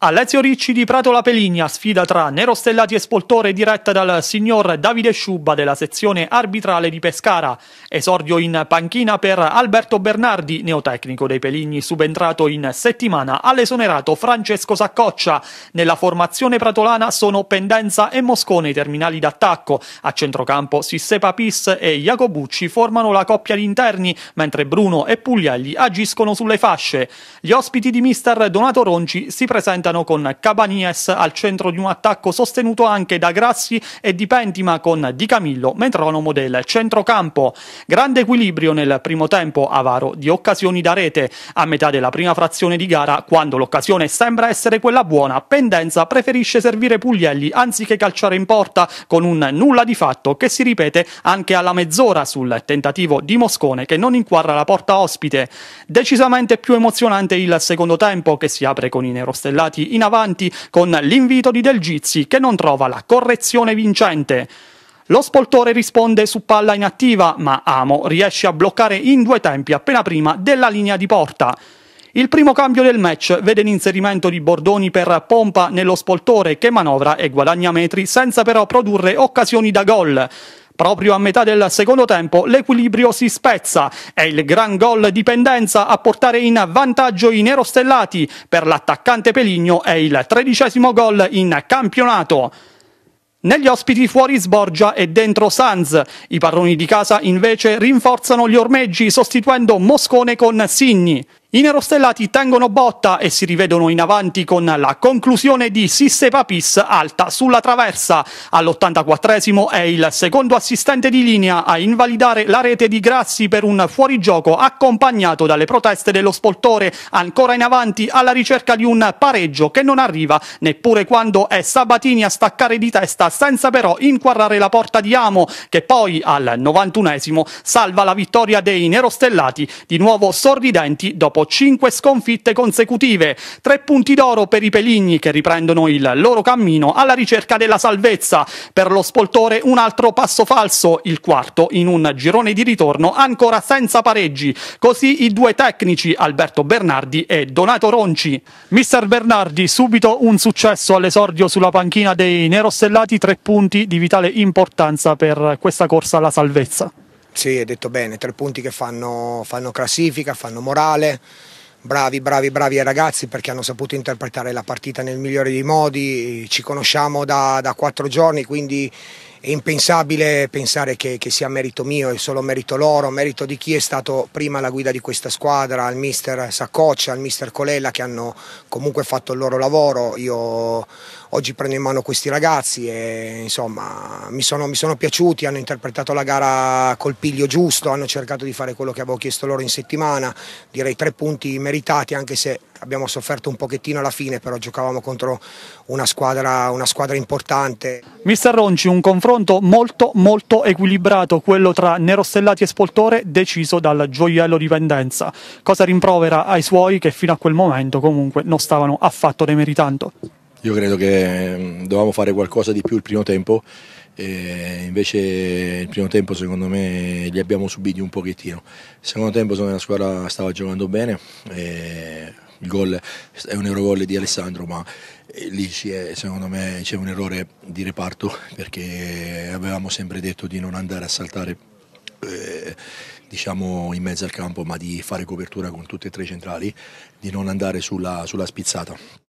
A Ricci di Prato La Peligna, sfida tra Nerostellati e Spoltore diretta dal signor Davide Sciubba della sezione arbitrale di Pescara. Esordio in panchina per Alberto Bernardi, neotecnico dei Peligni, subentrato in settimana all'esonerato Francesco Saccoccia. Nella formazione pratolana sono Pendenza e Moscone i terminali d'attacco. A centrocampo Sisse Papis e Jacobucci formano la coppia di interni, mentre Bruno e Puglielli agiscono sulle fasce. Gli ospiti di mister Donato Ronci si presentano Politano con Cabanies al centro di un attacco sostenuto anche da Grassi e Di Pentima con Di Camillo, metronomo del centrocampo. Grande equilibrio nel primo tempo, avaro di occasioni da rete. A metà della prima frazione di gara, quando l'occasione sembra essere quella buona, Pendenza preferisce servire Puglielli anziché calciare in porta con un nulla di fatto che si ripete anche alla mezz'ora sul tentativo di Moscone che non inquadra la porta ospite. Decisamente più emozionante il secondo tempo che si apre con i nerostellati andati in avanti con l'invito di Del Gizzi che non trova la correzione vincente. Lo spoltore risponde su palla inattiva, ma Amo riesce a bloccare in due tempi appena prima della linea di porta. Il primo cambio del match vede l'inserimento di Bordoni per pompa nello spoltore che manovra e guadagna metri senza però produrre occasioni da gol. Proprio a metà del secondo tempo l'equilibrio si spezza. È il gran gol di pendenza a portare in vantaggio i nerostellati. Per l'attaccante Peligno è il tredicesimo gol in campionato. Negli ospiti fuori Sborgia e dentro Sanz. I padroni di casa invece rinforzano gli ormeggi sostituendo Moscone con Signi. I nerostellati tengono botta e si rivedono in avanti con la conclusione di Sisse Papis alta sulla traversa. All'84esimo è il secondo assistente di linea a invalidare la rete di Grassi per un fuorigioco accompagnato dalle proteste dello spoltore ancora in avanti alla ricerca di un pareggio che non arriva neppure quando è Sabatini a staccare di testa senza però inquadrare la porta di Amo che poi al 91esimo salva la vittoria dei nerostellati di nuovo sorridenti dopo dopo 5 sconfitte consecutive. Tre punti d'oro per i Peligni che riprendono il loro cammino alla ricerca della salvezza. Per lo spoltore un altro passo falso, il quarto in un girone di ritorno ancora senza pareggi. Così i due tecnici Alberto Bernardi e Donato Ronci. Mister Bernardi subito un successo all'esordio sulla panchina dei nerostellati, tre punti di vitale importanza per questa corsa alla salvezza. Sì, hai detto bene, tre punti che fanno, fanno classifica, fanno morale bravi, bravi, bravi ai ragazzi perché hanno saputo interpretare la partita nel migliore dei modi, ci conosciamo da, da quattro giorni, quindi è impensabile pensare che, che, sia merito mio, è solo merito loro, merito di chi è stato prima la guida di questa squadra, al mister Saccoccia, al mister Colella che hanno comunque fatto il loro lavoro. Io oggi prendo in mano questi ragazzi e insomma mi sono, mi sono piaciuti, hanno interpretato la gara col piglio giusto, hanno cercato di fare quello che avevo chiesto loro in settimana, direi tre punti meritati anche se abbiamo sofferto un pochettino alla fine, però giocavamo contro una squadra, una squadra importante. Mister Ronci, un confronto molto molto equilibrato, quello tra Nerostellati e Spoltore, deciso dal gioiello di Vendenza. Cosa rimprovera ai suoi che fino a quel momento comunque non stavano affatto demeritando? Io credo che mm, dovevamo fare qualcosa di più il primo tempo, invece il primo tempo secondo me li abbiamo subiti un pochettino. Il secondo tempo la squadra stava giocando bene. E il gol è un errore di Alessandro, ma eh, lì è, secondo me c'è un errore di reparto perché avevamo sempre detto di non andare a saltare eh, diciamo in mezzo al campo, ma di fare copertura con tutte e tre i centrali, di non andare sulla, sulla spizzata.